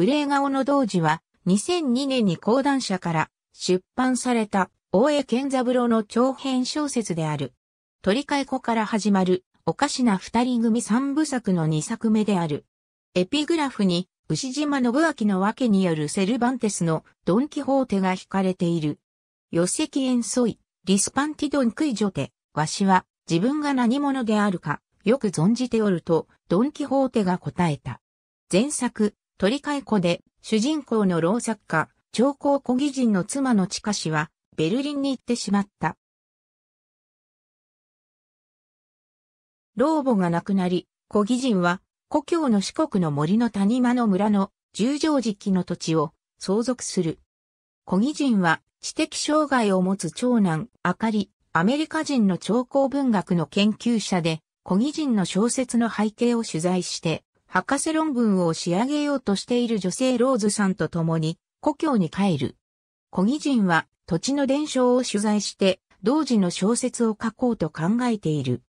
憂い顔の童子は、2002年に講談社から出版された、大江健三郎の長編小説である。鳥飼子から始まる、おかしな二人組三部作の二作目である。エピグラフに、牛島信明の訳によるセルバンテスのドンキホーテが惹かれている。余石演奏い、リスパンティドンクイジョテ、わしは自分が何者であるか、よく存じておると、ドンキホーテが答えた。前作、鳥海湖で主人公の老作家、長江古義人の妻の近氏はベルリンに行ってしまった。老母が亡くなり、古義人は故郷の四国の森の谷間の村の十条期の土地を相続する。古義人は知的障害を持つ長男、あかり、アメリカ人の長江文学の研究者で、古義人の小説の背景を取材して、博士論文を仕上げようとしている女性ローズさんと共に、故郷に帰る。小義人は土地の伝承を取材して、同時の小説を書こうと考えている。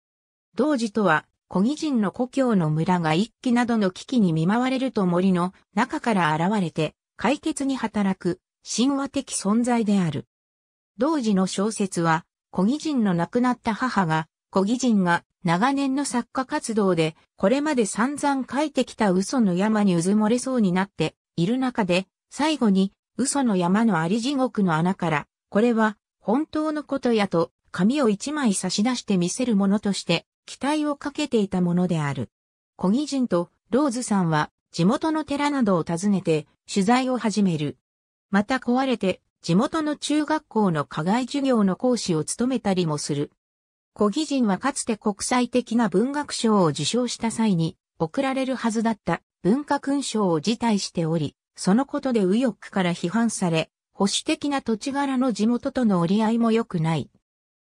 同時とは、小義人の故郷の村が一揆などの危機に見舞われると森の中から現れて、解決に働く、神話的存在である。同時の小説は、小義人の亡くなった母が、小義人が長年の作家活動で、これまで散々書いてきた嘘の山にうずもれそうになっている中で、最後に嘘の山のあり地獄の穴から、これは本当のことやと、紙を一枚差し出して見せるものとして、期待をかけていたものである。小木人とローズさんは、地元の寺などを訪ねて、取材を始める。また壊れて、地元の中学校の課外授業の講師を務めたりもする。古義人はかつて国際的な文学賞を受賞した際に、贈られるはずだった文化勲章を辞退しており、そのことで右翼から批判され、保守的な土地柄の地元との折り合いも良くない。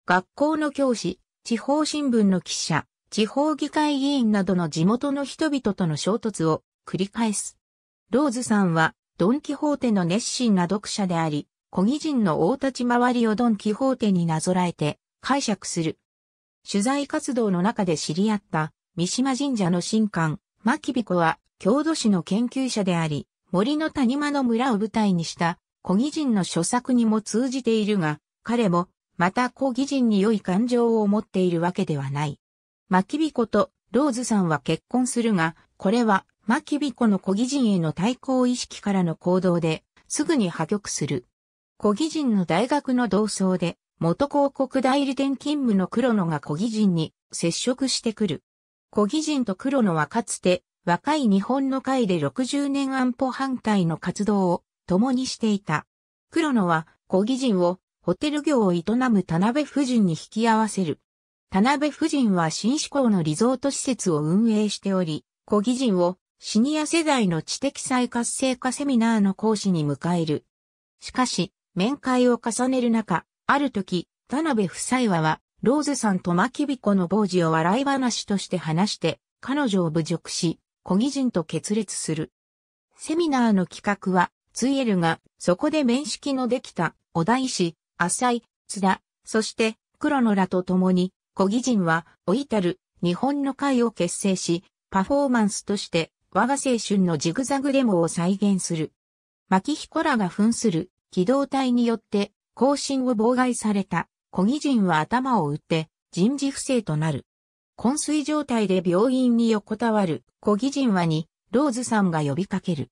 学校の教師、地方新聞の記者、地方議会議員などの地元の人々との衝突を繰り返す。ローズさんは、ドン・キホーテの熱心な読者であり、古義人の大立ち回りをドン・キホーテになぞらえて解釈する取材活動の中で知り合った三島神社の神官、牧彦は郷土史の研究者であり、森の谷間の村を舞台にした古義人の著作にも通じているが、彼もまた古義人に良い感情を持っているわけではない。牧彦とローズさんは結婚するが、これは牧彦の古義人への対抗意識からの行動で、すぐに破局する。古義人の大学の同窓で、元広告代理店勤務の黒野が小木人に接触してくる。小木人と黒野はかつて若い日本の会で60年安保反対の活動を共にしていた。黒野は小木人をホテル業を営む田辺夫人に引き合わせる。田辺夫人は新志向のリゾート施設を運営しており、小木人をシニア世代の知的再活性化セミナーの講師に迎える。しかし、面会を重ねる中、ある時、田辺夫妻はは、ローズさんとマキビコの傍事を笑い話として話して、彼女を侮辱し、小義人と決裂する。セミナーの企画は、ツイエルが、そこで面識のできた、お大師、浅井、津田、そして、黒野らと共に、小義人は、老いたる、日本の会を結成し、パフォーマンスとして、我が青春のジグザグデモを再現する。牧彦らが扮する、機動隊によって、更新を妨害された、小義人は頭を打って人事不正となる。昏睡状態で病院に横たわる小義人はに、ローズさんが呼びかける。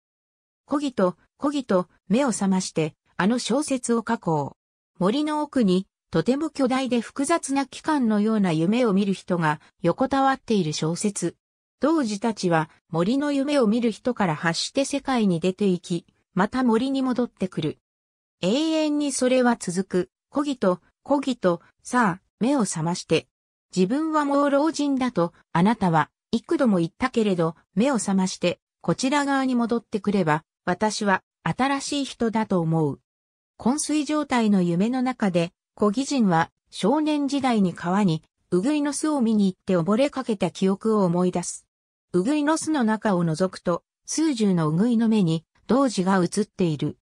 小義と、小義と目を覚まして、あの小説を書こう。森の奥に、とても巨大で複雑な機関のような夢を見る人が横たわっている小説。同時たちは森の夢を見る人から発して世界に出て行き、また森に戻ってくる。永遠にそれは続く、こぎと、こぎと、さあ、目を覚まして。自分はもう老人だと、あなたは、幾度も言ったけれど、目を覚まして、こちら側に戻ってくれば、私は、新しい人だと思う。昏睡状態の夢の中で、小木人は、少年時代に川に、うぐいの巣を見に行って溺れかけた記憶を思い出す。うぐいの巣の中を覗くと、数十のうぐいの目に、童子が映っている。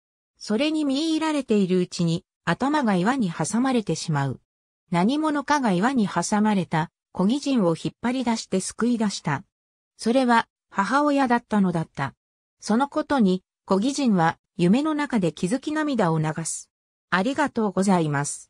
それに見入られているうちに、頭が岩に挟まれてしまう。何者かが岩に挟まれた、小義人を引っ張り出して救い出した。それは、母親だったのだった。そのことに、小義人は、夢の中で気づき涙を流す。ありがとうございます。